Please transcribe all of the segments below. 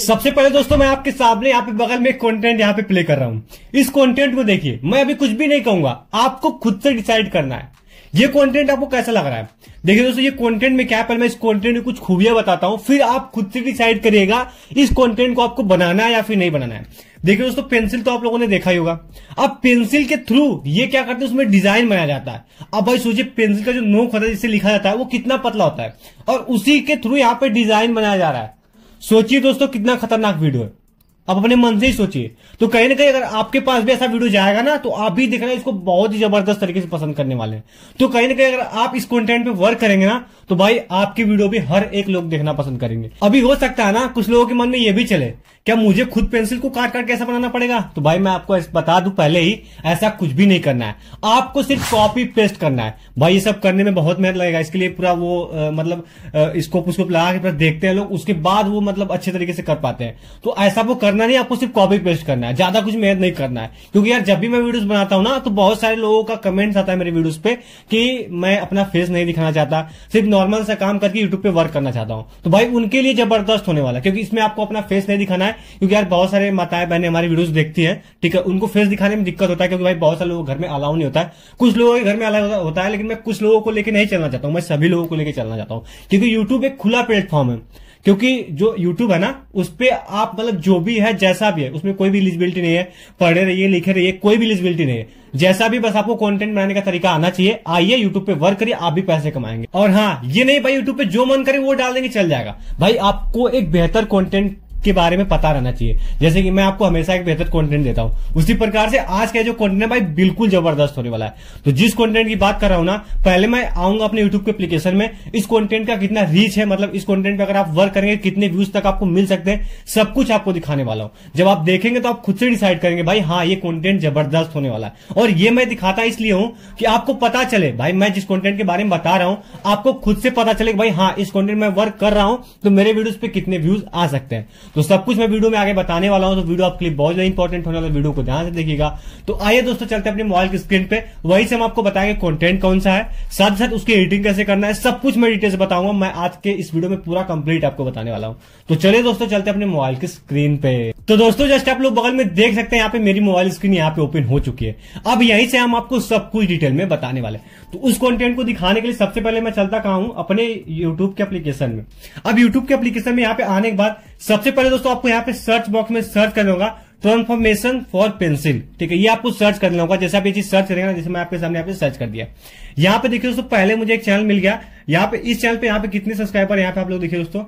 सबसे पहले दोस्तों मैं आपके सामने यहाँ पे बगल में कंटेंट यहाँ पे प्ले कर रहा हूँ इस कंटेंट को देखिए मैं अभी कुछ भी नहीं कहूंगा आपको खुद से डिसाइड करना है ये कंटेंट आपको कैसा लग रहा है देखिए दोस्तों ये कंटेंट में क्या है पहले मैं इस कंटेंट में कुछ खूबियां बताता हूँ फिर आप खुद से डिसाइड करिएगा इस कंटेंट को आपको बनाना है या फिर नहीं बनाना है देखिए दोस्तों पेंसिल तो आप लोगों ने देखा ही होगा अब पेंसिल के थ्रू ये क्या करते हैं उसमें डिजाइन बनाया जाता है अब भाई सोचिए पेंसिल का जो नोक होता है जिसे लिखा जाता है वो कितना पतला होता है और उसी के थ्रू यहाँ पे डिजाइन बनाया जा रहा है सोचिए दोस्तों कितना खतरनाक वीडियो है आप अपने मन से ही सोचिए तो कहीं ना कहीं अगर आपके पास भी ऐसा वीडियो जाएगा ना तो आप भी देख रहे हैं इसको बहुत ही जबरदस्त तरीके से पसंद करने वाले हैं तो कहीं ना कहीं अगर आप इस कंटेंट पे वर्क करेंगे ना तो भाई आपकी वीडियो भी हर एक लोग देखना पसंद करेंगे अभी हो सकता है ना कुछ लोगों के मन में यह भी चले क्या मुझे खुद पेंसिल को काट काट कैसा बनाना पड़ेगा तो भाई मैं आपको बता दू पहले ही ऐसा कुछ भी नहीं करना है आपको सिर्फ कॉपी पेस्ट करना है भाई ये सब करने में बहुत मेहनत लगेगा इसके लिए पूरा वो आ, मतलब स्कोप उसको लगा के देखते हैं लोग उसके बाद वो मतलब अच्छे तरीके से कर पाते हैं तो ऐसा वो करना नहीं आपको सिर्फ कॉपी पेस्ट करना है ज्यादा कुछ मेहनत नहीं करना है क्योंकि यार जब भी मैं वीडियोस बनाता हूँ ना तो बहुत सारे लोगों का कमेंट्स आता है मेरे वीडियोस पे कि मैं अपना फेस नहीं दिखाना चाहता सिर्फ नॉर्मल सा काम करके यूट्यूब पे वर्क करना चाहता हूँ तो भाई उनके लिए जबरदस्त होने वाला क्योंकि इसमें आपको अपना फेस नहीं दिखाना है क्योंकि यार बहुत सारे माताएं बहने हमारी वीडियोज देखती है ठीक है उनको फेस दिखाने में दिक्कत होता है क्योंकि भाई बहुत सारे लोग घर में अलाउ नहीं होता है कुछ लोगों के घर में अलाउ होता है लेकिन मैं कुछ लोगों को लेकर नहीं चलना चाहता हूँ मैं सभी लोगों को लेकर चलना चाहता हूँ क्योंकि यूट्यूब एक खुला प्लेटफॉर्म है क्योंकि जो यूट्यूब है ना उस पर आप मतलब जो भी है जैसा भी है उसमें कोई भी एलिजिबिलिटी नहीं है पढ़े रहिए लिखे रहिए कोई भी एलिजिबिलिटी नहीं है जैसा भी बस आपको कंटेंट बनाने का तरीका आना चाहिए आइए यूट्यूब पे वर्क करिए आप भी पैसे कमाएंगे और हाँ ये नहीं भाई यूट्यूब पे जो मन करे वो डाल देंगे चल जाएगा भाई आपको एक बेहतर कॉन्टेंट के बारे में पता रहना चाहिए जैसे कि मैं आपको हमेशा एक बेहतर कंटेंट देता हूँ उसी प्रकार से आज का जो कंटेंट है भाई बिल्कुल जबरदस्त होने वाला है तो जिस कंटेंट की बात कर रहा हूं ना पहले मैं आऊंगा अपने यूट्यूब के एप्लीकेशन में इस कंटेंट का कितना रीच है मतलब इस कॉन्टेंट पर अगर आप वर्क करेंगे कितने व्यूज तक आपको मिल सकते हैं सब कुछ आपको दिखाने वाला हूँ जब आप देखेंगे तो आप खुद से डिसाइड करेंगे भाई हाँ ये कॉन्टेंट जबरदस्त होने वाला है और ये मैं दिखाता इसलिए हूँ कि आपको पता चले भाई मैं जिस कॉन्टेंट के बारे में बता रहा हूं आपको खुद से पता चले भाई हाँ इस कॉन्टेंट में वर्क कर रहा हूँ तो मेरे वीडियोज पे कितने व्यूज आ सकते हैं तो सब कुछ मैं वीडियो में आगे बताने वाला हूँ तो वीडियो आपके लिए बहुत ज्यादा इंपॉर्टेंट होने वाला वीडियो को ध्यान से देखिएगा तो आइए दोस्तों चलते अपने मोबाइल की स्क्रीन पे वही से हम आपको बताएंगे कॉन्टेंट कौन सा है साथ साथ उसकी एडिटिंग कैसे करना है सब कुछ मैं डिटेल से बताऊंगा मैं आज के इस वीडियो में पूरा कंप्लीट आपको बताने वाला हूँ तो चलिए दोस्तों चलते अपने मोबाइल की स्क्रीन पे तो दोस्तों जस्ट आप लोग बगल में देख सकते हैं यहाँ पे मेरी मोबाइल स्क्रीन यहाँ पे ओपन हो चुकी है अब यहीं से हम आपको सब कुछ डिटेल में बताने वाले तो उस कंटेंट को दिखाने के लिए सबसे पहले मैं चलता कहा हूं अपने यूट्यूब के एप्लीकेशन में अब यूट्यूब के एप्लीकेशन में यहाँ पे आने के बाद सबसे पहले दोस्तों आपको यहाँ पे सर्च बॉक्स में सर्च करना होगा ट्रांसफॉर्मेशन फॉर पेंसिल ठीक है ये आपको सर्च कर होगा जैसे आप ये चीज सर्च करेंगे ना जैसे मैं आपके सामने यहाँ पे सर्च कर दिया यहाँ पे देखिए दोस्तों पहले मुझे एक चैनल मिल गया यहाँ पे इस चैनल पे यहाँ पे कितने सब्सक्राइबर यहाँ पे आप लोग देखिए दोस्तों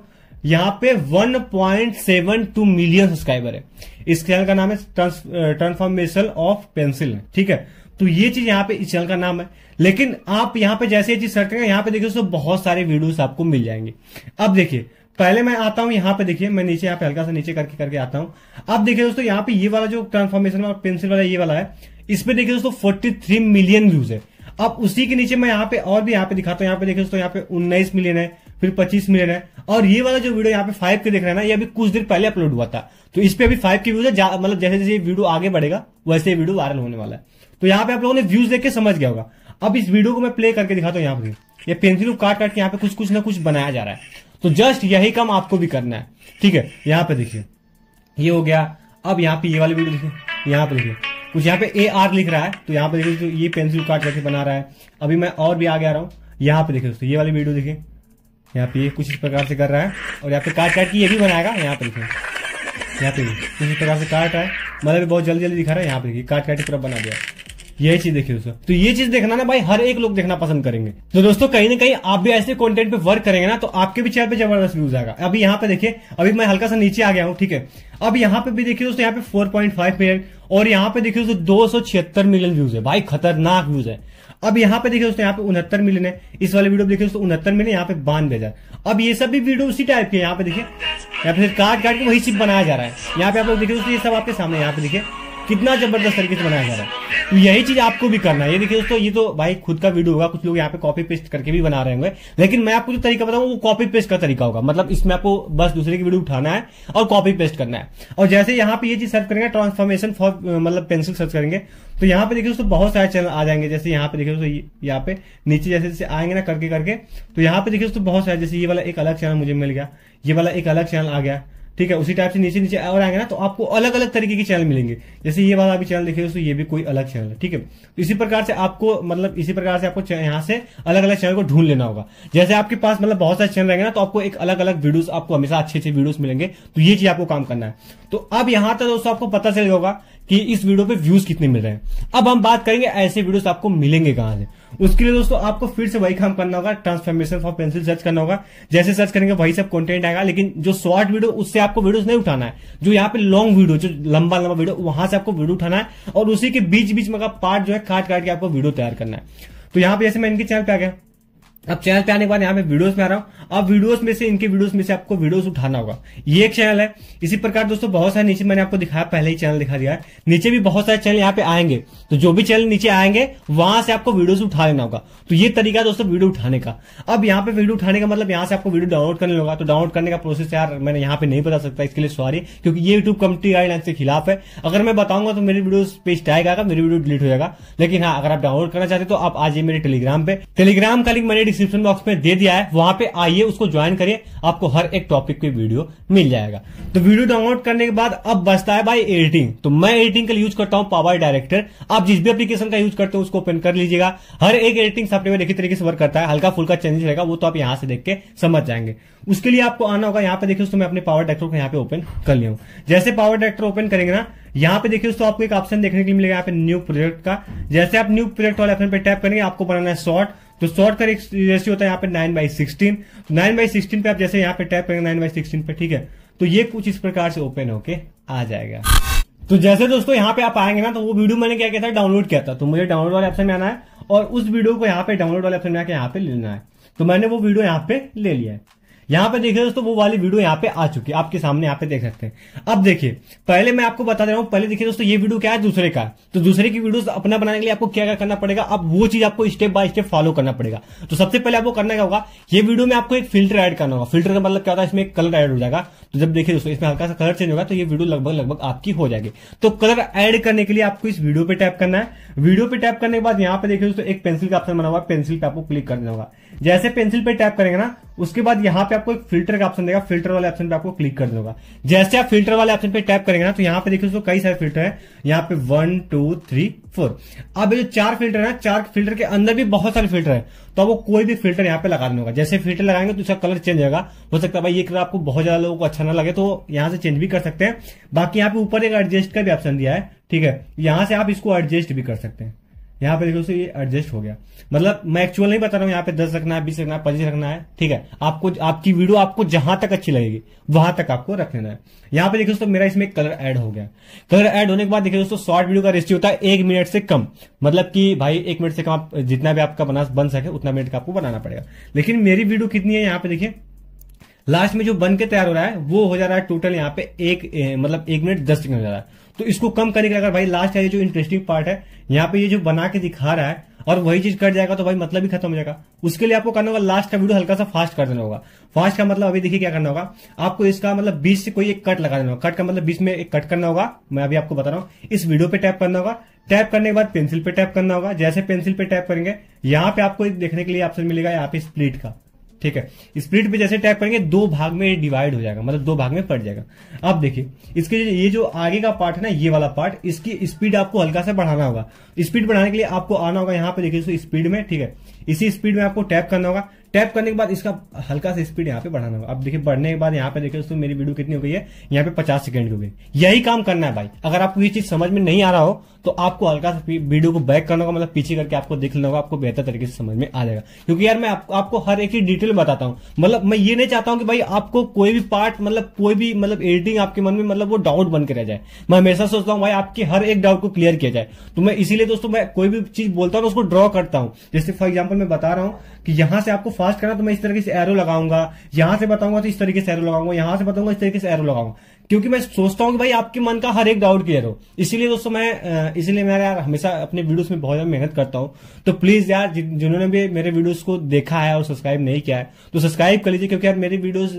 यहाँ पे 1.72 मिलियन सब्सक्राइबर है इस चैनल का नाम है ट्रांसफॉर्मेशन ऑफ पेंसिल ठीक है तो ये चीज यहाँ पे इस चैनल का नाम है लेकिन आप यहाँ पे जैसे ये चीज सर्च करेंगे यहाँ पे देखिए दोस्तों बहुत सारे वीडियोस आपको मिल जाएंगे अब देखिए पहले मैं आता हूँ यहाँ पे देखिए मैं नीचे यहाँ पे हल्का सा नीचे करके करके आता हूँ अब देखिए दोस्तों यहाँ पे ये वाला जो ट्रांसफॉर्मेशन वाला पेंसिल वाला ये वाला है इस पे देखिए दोस्तों फोर्टी थ्री मिलियन व्यूज है अब उसी के नीचे मैं यहाँ पे और भी यहाँ पे दिखाता हूँ यहाँ पे देखिए दोस्तों यहाँ पे उन्नीस मिलियन है फिर पच्चीस मिलियन है और ये वाला जो वीडियो यहाँ पे फाइव के देख रहे हैं ना ये अभी कुछ देर पहले अपलोड हुआ था तो इस पे अभी फाइव के व्यूज है मतलब जैसे जैसे वीडियो आगे बढ़ेगा वैसे ये वीडियो वायरल होने वाला है तो यहाँ पे आप लोगों ने व्यूज देख के समझ गया होगा अब इस वीडियो को मैं प्ले करके दिखाता हूँ यहाँ पे ये पेंसिल को काट काट के यहाँ पे कुछ कुछ ना कुछ बनाया जा रहा है तो जस्ट यही काम आपको भी करना है ठीक है यहाँ पे देखिए ये हो गया अब यहाँ पे ये वाली वीडियो देखिए यहाँ पे देखिए कुछ यहाँ पे ए आर लिख रहा है तो यहाँ पे देखिए तो ये पेंसिल काट करके बना रहा है अभी मैं और भी आगे आ रहा हूँ यहाँ पे देखिए दोस्तों ये वाली वीडियो देखिए यहाँ पे कुछ इस प्रकार से कर रहा है और यहाँ पे काट काट के ये भी बनाएगा यहाँ पे देखिए यहाँ पे कुछ इस प्रकार से काट रहा है मतलब बहुत जल्दी जल्दी दिखा रहा है यहाँ पे देखिए काट काट के पूरा बना दिया यही चीज देखिए दोस्तों तो ये चीज देखना ना भाई हर एक लोग देखना पसंद करेंगे तो दोस्तों कहीं ना कहीं आप भी ऐसे कॉन्टेंट पे वर्क करेंगे ना तो आपके भी चेहरे पे जबरदस्त व्यूज आएगा अभी यहाँ पे देखिए अभी मैं हल्का सा नीचे आ गया हूँ ठीक है अब यहाँ पे भी देखिए दोस्तों यहाँ पे फोर पॉइंट फाइव मिलियन और यहाँ पे देखिए दोस्तों दो सौ छिहत्तर मिलियन व्यूज है भाई खतरनाक व्यूज है अब यहाँ पे देखिए दोस्तों यहाँ पे उनहत्तर मिलियन है इस वाले वीडियो देखिए दोस्तों उनहत्तर मिलियन यहाँ पे बानवे हजार अब ये सब भी वीडियो उसी टाइप के यहाँ पे देखिए यहाँ पे काट काट के वही चिप बनाया जा रहा है यहाँ पे आप लोग देखिए दोस्तों ये सब आपके सामने यहाँ पे देखिए कितना जबरदस्त तरीके से बनाया जा रहा है तो यही चीज आपको भी करना है ये देखिए दोस्तों ये तो भाई खुद का वीडियो होगा कुछ लोग यहाँ पे कॉपी पेस्ट करके भी बना रहे होंगे लेकिन मैं आपको जो तरीका बताऊँ वो कॉपी पेस्ट का तरीका होगा मतलब इसमें आपको बस दूसरे की वीडियो उठाना है और कॉपी पेस्ट करना है और जैसे यहाँ पे ये चीज सर्च करेंगे ट्रांसफॉर्मेशन फॉर मतलब पेंसिल सर्च करेंगे तो यहाँ पे देखिए दोस्तों बहुत सारे चैनल आ जाएंगे जैसे यहाँ पे देखिए दोस्तों यहाँ पे नीचे जैसे जैसे आएंगे ना करके करके तो यहाँ पे देखिए दोस्तों बहुत सारे जैसे ये वाला एक अलग चैनल मुझे मिल गया ये वाला एक अलग चैनल आ गया ठीक है उसी टाइप से नीचे नीचे और आएंगे ना तो आपको अलग अलग तरीके के चैनल मिलेंगे जैसे ये वाला भी चैनल देखिए दोस्तों ये भी कोई अलग चैनल है ठीक है तो इसी प्रकार से आपको मतलब इसी प्रकार से आपको यहाँ से अलग अलग चैनल को ढूंढ लेना होगा जैसे आपके पास मतलब बहुत सारे चैनल रहेंगे ना तो आपको एक अलग अलग वीडियो आपको हमेशा अच्छे अच्छे वीडियो मिलेंगे तो ये चीज आपको काम करना है तो अब यहां तक दोस्तों आपको पता चल होगा कि इस वीडियो पे व्यूज कितने मिल रहे हैं अब हम बात करेंगे ऐसे वीडियोस आपको मिलेंगे कहां से उसके लिए दोस्तों आपको फिर से वही काम करना होगा ट्रांसफॉर्मेशन फॉर पेंसिल सर्च करना होगा जैसे सर्च करेंगे वही सब कंटेंट आएगा लेकिन जो शॉर्ट वीडियो उससे आपको वीडियोस नहीं उठाना है जो यहाँ पे लॉन्ग वीडियो जो लंबा लंबा वीडियो वहां से आपको वीडियो उठाना है और उसी के बीच बीच में पार्ट जो है काट काट के आपको वीडियो तैयार करना है तो यहाँ पे जैसे मैं इनके चैनल पे आ गया अब चैनल पे आने के बाद यहाँ पे वीडियोस में आ रहा हूँ अब वीडियोस में से इनके वीडियोस में से आपको वीडियोस उठाना होगा ये एक चैनल है इसी प्रकार दोस्तों बहुत सारे नीचे मैंने आपको दिखाया पहले ही चैनल दिखा दिया है नीचे भी बहुत सारे चैनल यहाँ पे आएंगे तो जो भी चैनल नीचे आएंगे वहां से आपको वीडियोज उठा लेना होगा तो ये तरीका दोस्तों वीडियो उठाने का अब यहाँ पे वीडियो उठाने का मतलब यहाँ से आपको वीडियो डाउनलोड करने होगा तो डाउनलोड करने का प्रोसेस यार मैंने यहाँ पे नहीं बता सकता इसके लिए सॉरी क्योंकि ये यूट्यूब कंपनी गाइडलाइन के खिलाफ है अगर मैं बताऊंगा तो मेरे वीडियो पेज आएगा मेरी वीडियो डिलीट हो जाएगा लेकिन हाँ अगर आप डाउनलोड करना चाहते तो आप आज मेरे टेलीग्राम पे टेलीग्राम का लिंक मैंने डिस्क्रिप्शन बॉक्स में दे दिया है वहां पे आइए उसको ज्वाइन करिए आपको हर एक टॉपिक पे वीडियो मिल जाएगा तो वीडियो डाउनलोड करने के बाद अब बचता है भाई एडिटिंग तो मैं एडिटिंग के लिए यूज करता हूँ पावर डायरेक्टर आप जिस भी एप्लीकेशन का यूज करते हो उसको ओपन कर लीजिएगा हर एक एडिटिंग सॉफ्टवेयर एक ही तरीके से वर्क करता है हल्का फुल्का चेंजेस रहेगा वो तो आप यहाँ से देख के समझ जाएंगे उसके लिए आपको आना होगा यहाँ पे देखिए दोस्तों मैं अपने पावर डायरेक्टर को यहाँ पे ओपन कर लिया हूँ जैसे पावर डायरेक्टर ओपन करेंगे ना यहाँ पे देखिए दोस्तों आपको एक ऑप्शन देखने के लिए मिलेगा यहाँ पे न्यू प्रोजेक्ट का जैसे आप न्यू प्रोजेक्ट वाले ऑप्शन पे टैप करेंगे आपको बनाना है शॉर्ट तो शॉर्ट का रेशियो होता है यहाँ पे nine by sixteen nine by sixteen पे आप जैसे यहाँ पे टैप करेंगे नाइन बाई सिक्सटीन पे ठीक है तो ये कुछ इस प्रकार से ओपन होके आ जाएगा तो जैसे दोस्तों यहाँ पे आप आएंगे ना तो वो वीडियो मैंने क्या किया था डाउनलोड किया था तो मुझे डाउनलोड वाले ऑप्शन में आना है और उस वीडियो को यहाँ पे डाउनलोड वाले ऑप्शन में आके यहाँ पे लेना है तो मैंने वो वीडियो यहाँ पे ले लिया है यहां पे देखिए दोस्तों वो वाली वीडियो यहाँ पे आ चुकी है आपके सामने यहाँ पे देख सकते हैं अब देखिए पहले मैं आपको बता दे रहा हूँ पहले देखिए दोस्तों ये वीडियो क्या है दूसरे का तो दूसरे की वीडियो अपना बनाने के लिए आपको क्या क्या करना पड़ेगा अब वो चीज आपको स्टेप बाय स्टेप फॉलो करना पड़ेगा तो सबसे पहले आपको करना क्या होगा ये वीडियो में आपको एक फिल्टर एड करना होगा फिल्टर का मतलब क्या होता है इसमें एक कलर एड हो जाएगा तो जब देखिए दोस्तों इसमें हल्का सा कलर चेंज होगा तो ये वीडियो लगभग लगभग आपकी हो जाएगी तो कलर ऐड करने के लिए आपको इस वीडियो पे टैप करना है वीडियो पे टैप करने के बाद यहाँ पे देखिए दोस्तों एक पेंसिल का ऑप्शन बना हुआ पेंसिल पे आपको क्लिक करना होगा जैसे पेंसिल पे टैप करेंगे ना उसके बाद यहाँ पे आपको एक फिल्टर का ऑप्शन देगा फिल्टर वाले ऑप्शन पे आपको क्लिक कर देगा जैसे आप फिल्टर वाले ऑप्शन पे टैप करेंगे ना तो यहाँ पे देखिए दोस्तों कई सारे फिल्टर है यहाँ पे वन टू थ्री फोर अब ये जो चार फिल्टर है चार फिल्टर के अंदर भी बहुत सारे फिल्टर है तो आपको कोई भी फिल्टर यहाँ पे लगाना होगा जैसे फिल्टर लगाएंगे तो उसका कलर चेंज होगा हो सकता है भाई ये कलर आपको बहुत ज्यादा लोगों को अच्छा ना लगे तो यहाँ से चेंज भी कर सकते हैं बाकी यहाँ पे ऊपर एक एडजस्ट का भी ऑप्शन दिया है ठीक है यहाँ से आप इसको एडजस्ट भी कर सकते हैं यहाँ पे देखो ये एडजस्ट हो गया मतलब मैं एक्चुअल नहीं बता रहा हूँ यहाँ पे दस रखना है बीस रखना है पच्चीस रखना है ठीक है आपको आपकी वीडियो आपको जहां तक अच्छी लगेगी वहां तक आपको रख लेना है यहाँ पे देखिए दोस्तों मेरा इसमें कलर ऐड हो गया कलर ऐड होने के बाद देखिए दोस्तों शॉर्ट वीडियो का रेस्टियो होता है एक मिनट से कम मतलब कि भाई एक मिनट से कम आप जितना भी आपका बना बन सके उतना मिनट का आपको बनाना पड़ेगा लेकिन मेरी वीडियो कितनी है यहाँ पे देखिए लास्ट में जो बन के तैयार हो रहा है वो हो जा रहा है टोटल यहाँ पे एक मतलब एक मिनट दस सेकंड हो जा रहा है तो इसको कम करने के लिए अगर भाई लास्ट का ये जो इंटरेस्टिंग पार्ट है यहाँ पे ये जो बना के दिखा रहा है और वही चीज कट जाएगा तो भाई मतलब ही खत्म हो जाएगा उसके लिए आपको करना होगा लास्ट का वीडियो हल्का सा फास्ट कर देना होगा फास्ट का मतलब अभी देखिए क्या करना होगा आपको इसका मतलब बीस से कोई एक कट लगा देना होगा कट का मतलब बीस में एक कट करना होगा मैं अभी आपको बता रहा हूँ इस वीडियो पे टैप करना होगा टैप करने के बाद पेंसिल पे टैप करना होगा जैसे पेंसिल पे टैप करेंगे यहाँ पे आपको देखने के लिए ऑप्शन मिलेगा यहाँ पे स्प्लिट का ठीक है स्प्लिट पे जैसे टैप करेंगे दो भाग में डिवाइड हो जाएगा मतलब दो भाग में पड़ जाएगा आप देखिए इसके ये जो आगे का पार्ट है ना ये वाला पार्ट इसकी स्पीड आपको हल्का सा बढ़ाना होगा स्पीड बढ़ाने के लिए आपको आना होगा यहाँ पे देखिए स्पीड में ठीक है इसी स्पीड में आपको टैप करना होगा टैप करने के बाद इसका हल्का सा स्पीड यहाँ पे बढ़ाना होगा अब देखिए बढ़ने के बाद यहाँ पे देखिए दोस्तों मेरी वीडियो कितनी हो गई है यहाँ पे पचास सेकंड की हो गई यही काम करना है भाई अगर आपको ये चीज समझ में नहीं आ रहा हो तो आपको हल्का सा वीडियो को बैक करना होगा मतलब पीछे करके आपको देख लेना होगा आपको बेहतर तरीके से समझ में आ जाएगा क्योंकि यार मैं आप, आपको हर एक ही डिटेल बताता हूँ मतलब मैं ये नहीं चाहता हूँ कि भाई आपको कोई भी पार्ट मतलब कोई भी मतलब एडिटिंग आपके मन में मतलब वो डाउट बन के रह जाए मैं हमेशा सोचता हूँ भाई आपके हर एक डाउट को क्लियर किया जाए तो मैं इसीलिए दोस्तों मैं कोई भी चीज बोलता हूँ उसको ड्रॉ करता हूँ जैसे फॉर एग्जाम्पल मैं बता रहा हूँ कि यहां से आपको फास्ट करना तो मैं इस तरीके से एरो लगाऊंगा यहां से बताऊंगा तो इस तरीके से एरो लगाऊंगा यहां से बताऊंगा इस तरीके से एरो लगाऊंगा क्योंकि मैं सोचता हूँ कि भाई आपके मन का हर एक डाउट क्लियर हो इसीलिए दोस्तों मैं इसीलिए मैं यार हमेशा अपने वीडियोस में बहुत ज्यादा मेहनत करता हूँ तो प्लीज यार जिन्होंने भी मेरे वीडियोस को देखा है और सब्सक्राइब नहीं किया है तो सब्सक्राइब कर लीजिए क्योंकि यार मेरे वीडियोस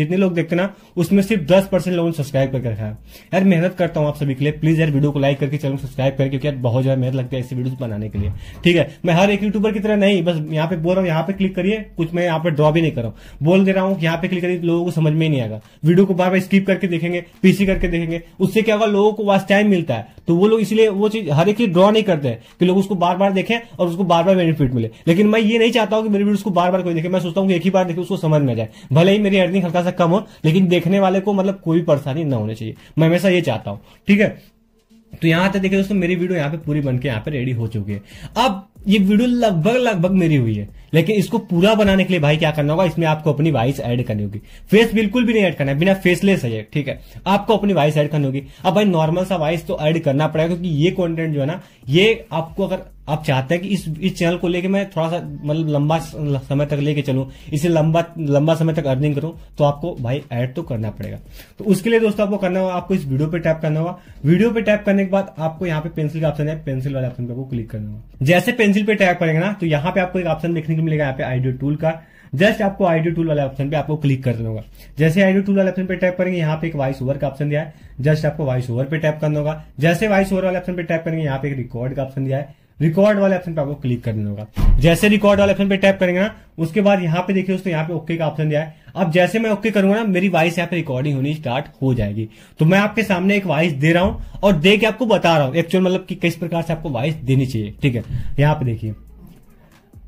जितने लोग देखते ना उसमें सिर्फ दस परसेंट लोगों ने सब्सक्राइब करके रखा है यार मेहनत करता हूँ आप सभी के लिए प्लीज यार वीडियो को लाइक करके चैनल सब्सक्राइब करें क्योंकि यार बहुत ज्यादा मेहनत लगती है ऐसी वीडियो बनाने के लिए ठीक है मैं हर एक यूट्यूबर की तरह नहीं बस यहाँ पे बोल रहा हूँ यहाँ पे क्लिक करिए कुछ मैं यहाँ पे ड्रॉ भी नहीं कर रहा हूँ बोल दे रहा हूँ यहाँ पे क्लिक करिए लोगों को समझ में ही नहीं आएगा वीडियो को बार बार स्किप करके देखिए देखेंगे पीसी करके देखेंगे उससे क्या होगा लोगों को वास टाइम मिलता है तो वो लोग इसलिए वो चीज हर एक चीज ड्रॉ नहीं करते हैं कि लोग उसको बार बार देखें और उसको बार बार बेनिफिट मिले लेकिन मैं ये नहीं चाहता हूँ कि मेरे वीडियो को बार बार कोई देखे मैं सोचता हूँ एक ही बार देखे उसको समझ में जाए भले ही मेरी अर्निंग हल्का सा कम हो लेकिन देखने वाले को मतलब कोई परेशानी ना होनी चाहिए मैं हमेशा ये चाहता हूँ ठीक है तो यहाँ तक देखिए दोस्तों मेरी वीडियो यहाँ पे पूरी बन यहाँ पे रेडी हो चुकी है अब ये वीडियो लगभग लगभग मेरी हुई है लेकिन इसको पूरा बनाने के लिए भाई क्या करना होगा इसमें आपको अपनी वॉइस ऐड करनी होगी फेस बिल्कुल भी नहीं ऐड करना है बिना फेसलेस है ठीक है आपको अपनी वॉइस ऐड करनी होगी अब भाई नॉर्मल सा वॉइस तो ऐड करना पड़ेगा क्योंकि ये कंटेंट जो है ना ये आपको अगर आप चाहते हैं कि इस इस चैनल को लेके मैं थोड़ा सा मतलब लंबा समय तक लेके चलूं इसे लंबा लंबा समय तक अर्निंग करूं तो आपको भाई ऐड तो करना पड़ेगा तो उसके लिए दोस्तों आपको करना होगा आपको इस वीडियो पे टैप करना होगा वीडियो पे टैप करने के बाद आपको यहाँ पे पेंसिल का ऑप्शन है पेंसिल वाले ऑप्शन पे आपको क्लिक करना होगा जैसे पेंसिल पेंसिल पे टैप करेंगे ना तो यहाँ पे आपको एक ऑप्शन देखने को मिलेगा यहाँ पे आइडियो टूल का जस्ट आपको आइडियो टूल वाले ऑप्शन पे आपको क्लिक करना होगा जैसे आइडियो टूल वाले ऑप्शन पे टैप करेंगे यहाँ पे एक वॉइस ओवर का ऑप्शन दिया है जस्ट आपको वॉइस ओवर पे टैप करना होगा जैसे वॉइस ओवर वाले ऑप्शन पे टैप करेंगे यहाँ पे एक रिकॉर्ड का ऑप्शन दिया है रिकॉर्ड वाले ऑप्शन पे आपको क्लिक कर देना होगा जैसे रिकॉर्ड वाले ऑप्शन पे टैप करेंगे ना उसके बाद यहाँ पे देखिए दोस्तों यहाँ पे ओके का ऑप्शन दिया है अब जैसे मैं ओके करूंगा ना मेरी वॉइस यहाँ पे रिकॉर्डिंग होनी स्टार्ट हो जाएगी तो मैं आपके सामने एक वॉइस दे रहा हूँ और दे के आपको बता रहा हूँ एक्चुअल मतलब कि किस प्रकार से आपको वॉइस देनी चाहिए ठीक है यहाँ पे देखिए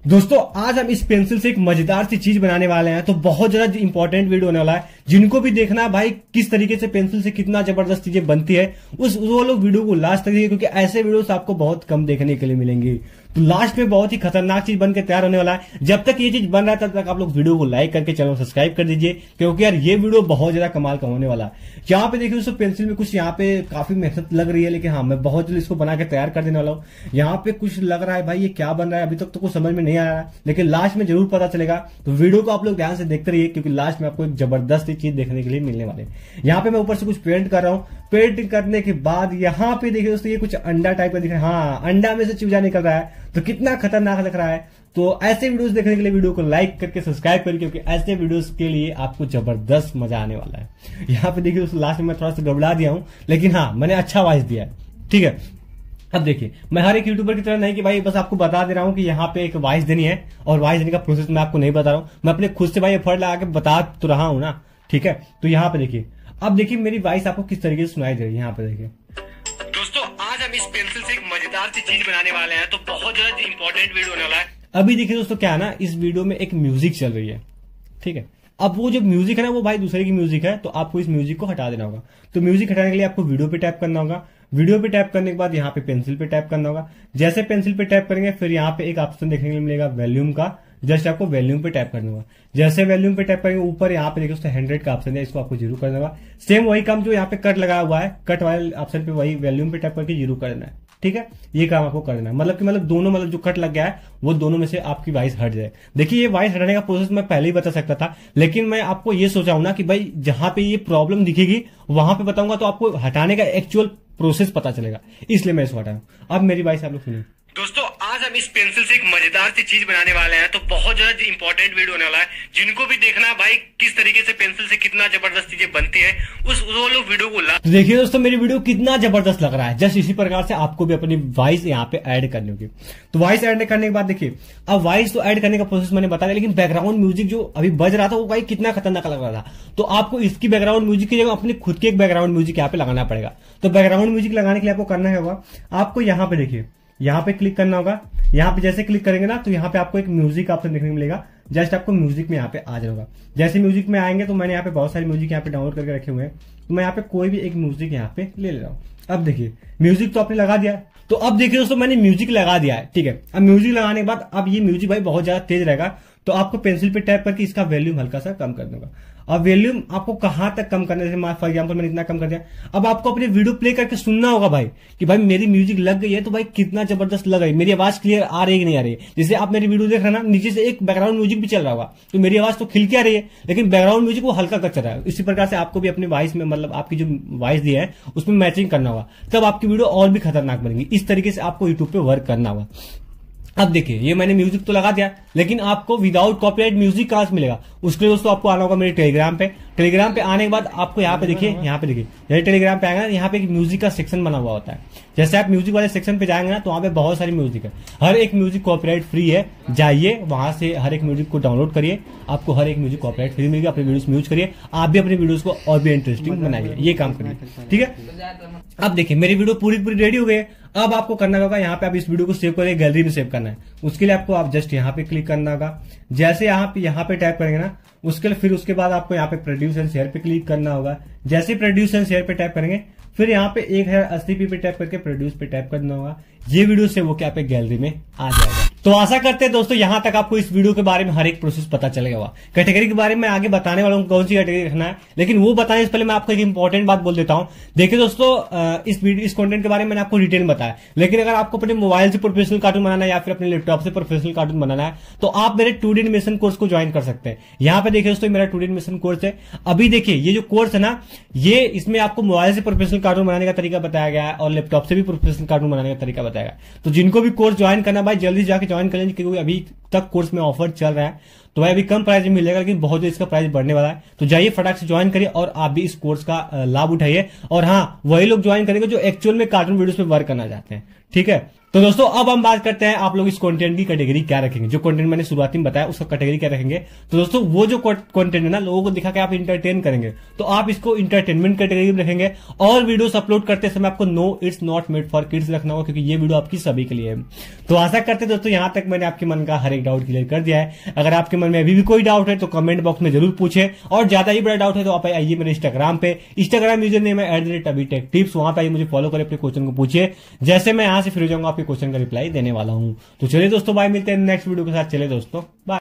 दोस्तों आज हम इस पेंसिल से एक मजेदार सी चीज बनाने वाले हैं तो बहुत ज्यादा इंपॉर्टेंट वीडियो होने वाला है जिनको भी देखना है भाई किस तरीके से पेंसिल से कितना जबरदस्त चीजें बनती है उस वो लोग वीडियो को लास्ट तक देखिए क्योंकि ऐसे वीडियोस आपको बहुत कम देखने के लिए मिलेंगे तो लास्ट में बहुत ही खतरनाक चीज बनकर तैयार होने वाला है जब तक ये चीज बन रहा है तब तक आप लोग वीडियो को लाइक करके चैनल सब्सक्राइब कर दीजिए क्योंकि यार ये वीडियो बहुत ज्यादा कमाल का होने वाला है यहाँ पे देखिए दोस्तों पेंसिल में कुछ यहाँ पे काफी मेहनत लग रही है लेकिन हाँ मैं बहुत जल्द इसको बना के तैयार कर देने वाला हूँ यहाँ पे कुछ लग रहा है भाई ये क्या बन रहा है अभी तक तो कुछ समझ में नहीं आ रहा है लेकिन लास्ट में जरूर पता चलेगा तो वीडियो को आप लोग ध्यान से देखते रहिए क्योंकि लास्ट में आपको एक जबरदस्त चीज देखने के लिए मिलने वाले यहाँ पे मैं ऊपर से कुछ पेंट कर रहा हूँ पेंट करने के बाद यहाँ पे देखिए दोस्तों ये कुछ अंडा टाइप का दिख रहा है हाँ अंडा में से चूजा निकल रहा है तो कितना खतरनाक लग रहा है तो ऐसे वीडियोस देखने के लिए वीडियो को लाइक करके सब्सक्राइब करें क्योंकि ऐसे वीडियोस के लिए आपको जबरदस्त मजा आने वाला है यहाँ पे देखिए दोस्तों लास्ट में मैं थोड़ा सा गबड़ा दिया हूँ लेकिन हाँ मैंने अच्छा वॉइस दिया है ठीक है अब देखिए मैं हर एक यूट्यूबर की तरह नहीं कि भाई बस आपको बता दे रहा हूँ कि यहाँ पे एक वॉइस देनी है और वॉइस देने का प्रोसेस मैं आपको नहीं बता रहा हूँ मैं अपने खुद से भाई एफर्ट लगा के बता तो रहा हूँ ना ठीक है तो यहाँ पे देखिए अब देखिए मेरी वॉइस आपको किस तरीके से सुनाई दे रही है यहाँ पे देखिए दोस्तों आज हम इस पेंसिल से एक मजेदार सी चीज बनाने वाले हैं तो बहुत ज्यादा इंपॉर्टेंट वीडियो होने वाला है अभी देखिए दोस्तों क्या है ना इस वीडियो में एक म्यूजिक चल रही है ठीक है अब वो जो म्यूजिक है ना वो भाई दूसरे की म्यूजिक है तो आपको इस म्यूजिक को हटा देना होगा तो म्यूजिक हटाने के लिए आपको वीडियो पे टैप करना होगा वीडियो पे टैप करने के बाद यहाँ पे पेंसिल पे टैप करना होगा जैसे पेंसिल पे टैप करेंगे फिर यहाँ पे एक ऑप्शन देखने के लिए मिलेगा वैल्यूम का जस्ट आपको वैल्यूम पे टैप करना होगा जैसे वैल्यूम पे टैप करेंगे ऊपर यहाँ पे देखिए हंड्रेड का ऑप्शन है इसको आपको जीरो करना होगा सेम वही काम जो यहाँ पे कट लगा हुआ है कट वाले ऑप्शन पे वही वैल्यूम पे टैप करके जीरो करना है ठीक है ये काम आपको कर देना है मतलब कि मतलब दोनों मतलब जो कट लग गया है वो दोनों में से आपकी वाइस हट जाए देखिए ये वाइस हटाने का प्रोसेस मैं पहले ही बता सकता था लेकिन मैं आपको ये सोचाऊ ना कि भाई जहां पे ये प्रॉब्लम दिखेगी वहां पे बताऊंगा तो आपको हटाने का एक्चुअल प्रोसेस पता चलेगा इसलिए मैं इसको हटाया अब मेरी वाइस आप लोग सुनिए दोस्तों आज हम इस पेंसिल से एक मजेदार सी चीज बनाने वाले हैं तो बहुत ज्यादा इंपॉर्टेंट वीडियो होने वाला है जिनको भी देखना भाई किस तरीके से पेंसिल से कितना जबरदस्त चीजें बनती है उस वो लोग वीडियो को ला तो देखिए दोस्तों मेरी वीडियो कितना जबरदस्त लग रहा है जस्ट इसी प्रकार से आपको भी अपनी वॉइस यहाँ पे एड करने की तो वॉइस एड करने के बाद देखिए अब वॉइस तो एड करने का प्रोसेस मैंने बताया लेकिन बैकग्राउंड म्यूजिक जो अभी बज रहा था वो भाई कितना खतरनाक लग रहा था तो आपको इसकी बैकग्राउंड म्यूजिक की जगह अपने खुद के एक बैकग्राउंड म्यूजिक यहाँ पे लगाना पड़ेगा तो बैकग्राउंड म्यूजिक लगाने के लिए आपको करना है आपको यहाँ पे देखिए यहाँ पे क्लिक करना होगा यहाँ पे जैसे क्लिक करेंगे ना तो यहाँ पे आपको एक म्यूजिक ऑप्शन देखने को मिलेगा जस्ट आपको म्यूजिक में यहाँ पे आ जाएगा जैसे म्यूजिक में आएंगे तो मैंने यहाँ पे बहुत सारे म्यूजिक यहाँ पे डाउनलोड करके रखे हुए हैं तो मैं यहाँ पे कोई भी एक म्यूजिक यहाँ पे ले ले रहा हूँ अब देखिए म्यूजिक तो आपने लगा दिया तो अब देखिए दोस्तों मैंने म्यूजिक लगा दिया है ठीक है अब म्यूजिक लगाने के बाद अब ये म्यूजिक भाई बहुत ज्यादा तेज रहेगा तो आपको पेंसिल पे टैप करके इसका वैल्यूम हल्का सा कम कर दूंगा और वॉल्यूम आपको कहां तक कम करना जैसे फॉर एग्जाम्पल मैंने इतना कम कर दिया अब आपको अपने वीडियो प्ले करके सुनना होगा भाई कि भाई मेरी म्यूजिक लग गई है तो भाई कितना जबरदस्त लग रही मेरी आवाज क्लियर आ रही है नहीं आ रही है जैसे आप मेरी वीडियो देख रहे ना नीचे से एक बैकग्राउंड म्यूजिक भी चल रहा होगा तो मेरी आवाज तो खिल के आ रही है लेकिन बैकग्राउंड म्यूजिक वो हल्का कर चल रहा है इसी प्रकार से आपको भी अपने वॉइस में मतलब आपकी जो वॉइस दी है उसमें मैचिंग करना होगा तब आपकी वीडियो और भी खतरनाक बनेगी इस तरीके से आपको यूट्यूब पे वर्क करना होगा अब देखिए ये मैंने म्यूजिक तो लगा दिया लेकिन आपको विदाउट कॉपीराइट म्यूजिक कहां से मिलेगा उसके लिए दोस्तों आपको आना होगा मेरे टेलीग्राम पे टेलीग्राम पे आने के बाद आपको यहाँ पे देखिए यहाँ पे देखिए जैसे टेलीग्राम पे आएगा यहाँ पे एक म्यूजिक का सेक्शन बना हुआ होता है जैसे आप म्यूजिक वाले सेक्शन पे जाएंगे ना तो वहाँ पे बहुत सारी म्यूजिक है हर एक म्यूजिक कॉपीराइट फ्री है जाइए वहां से हर एक म्यूजिक को डाउनलोड करिए आपको हर एक म्यूजिक कॉपीराइट फ्री मिलेगी अपने वीडियो म्यूज करिए आप भी अपने वीडियो को और भी इंटरेस्टिंग बनाइए ये काम करिए ठीक है अब देखिए मेरी वीडियो पूरी पूरी रेडी हो गई अब आपको करना होगा यहाँ पे आप इस वीडियो को सेव करिए गैलरी में सेव करना है उसके लिए आपको आप जस्ट यहाँ पे क्लिक करना होगा जैसे आप यहाँ पे टाइप करेंगे ना उसके लिए फिर उसके बाद आपको यहाँ पे प्रोड्यूस एंड शेयर पे क्लिक करना होगा जैसे प्रोड्यूस एंड शेयर पे टाइप करेंगे फिर यहाँ पे एक हजार अस्सी पे टाइप करके प्रोड्यूस पे टाइप करना होगा ये वीडियो सेव होकर यहाँ पे गैलरी में आ जाएगा तो आशा करते हैं दोस्तों यहां तक आपको इस वीडियो के बारे में हर एक प्रोसेस पता चलेगा गया कैटेगरी के बारे में आगे बताने वाला हूं कौन सी कैटेगरी रखना है लेकिन वो बताने से पहले मैं आपको एक इंपॉर्टेंट बात बोल देता हूं देखिए दोस्तों इस वीडियो इस कंटेंट के बारे में मैंने आपको डिटेल बताया लेकिन अगर आपको अपने मोबाइल से प्रोफेशनल कार्टून बनाना है या फिर अपने लैपटॉप से प्रोफेशनल कार्टून बनाना है तो आप मेरे टू डी एनिमेशन कोर्स को ज्वाइन कर सकते हैं यहाँ पे देखिए दोस्तों मेरा टू डी एनिमेशन कोर्स है अभी देखिए ये जो कोर्स है ना ये इसमें आपको मोबाइल से प्रोफेशनल कार्टून बनाने का तरीका बताया गया है और लैपटॉप से भी प्रोफेशनल कार्टून बनाने का तरीका बताया गया तो जिनको भी कोर्स ज्वाइन करना भाई जल्दी जाकर ज्वाइन कर लें क्योंकि अभी तक कोर्स में ऑफर चल रहा है तो भाई अभी कम प्राइस में मिलेगा लेकिन बहुत जल्द इसका प्राइस बढ़ने वाला है तो जाइए फटाक से ज्वाइन करिए और आप भी इस कोर्स का लाभ उठाइए और हाँ वही लोग ज्वाइन करेंगे जो एक्चुअल में कार्टून वीडियोस पे वर्क करना चाहते हैं ठीक है तो दोस्तों अब हम बात करते हैं आप लोग इस कंटेंट की कैटेगरी क्या रखेंगे जो कंटेंट मैंने शुरुआती में बताया उसका कैटेगरी क्या रखेंगे तो दोस्तों वो जो कंटेंट है ना लोगों को दिखा के आप इंटरटेन करेंगे तो आप इसको इंटरटेनमेंट कैटेगरी में रखेंगे और वीडियोस अपलोड करते समय आपको no it's not made for kids रखना होगा क्योंकि ये वीडियो आपकी सभी के लिए है तो आशा करते हैं दोस्तों यहां तक मैंने आपके मन का हर एक डाउट क्लियर कर दिया है अगर आपके मन में अभी भी कोई डाउट है तो कमेंट बॉक्स में जरूर पूछे और ज्यादा ही बड़ा डाउट है तो आप आइए मेरे इंस्टाग्राम पे इंस्टाग्राम यूजर नेम है at the rate Abhi tech tips वहां पर आइए मुझे फॉलो करें अपने क्वेश्चन को पूछिए जैसे मैं यहां से फिर जाऊंगा क्वेश्चन का रिप्लाई देने वाला हूँ तो चलिए दोस्तों बाय मिलते हैं नेक्स्ट वीडियो के साथ चले दोस्तों बाय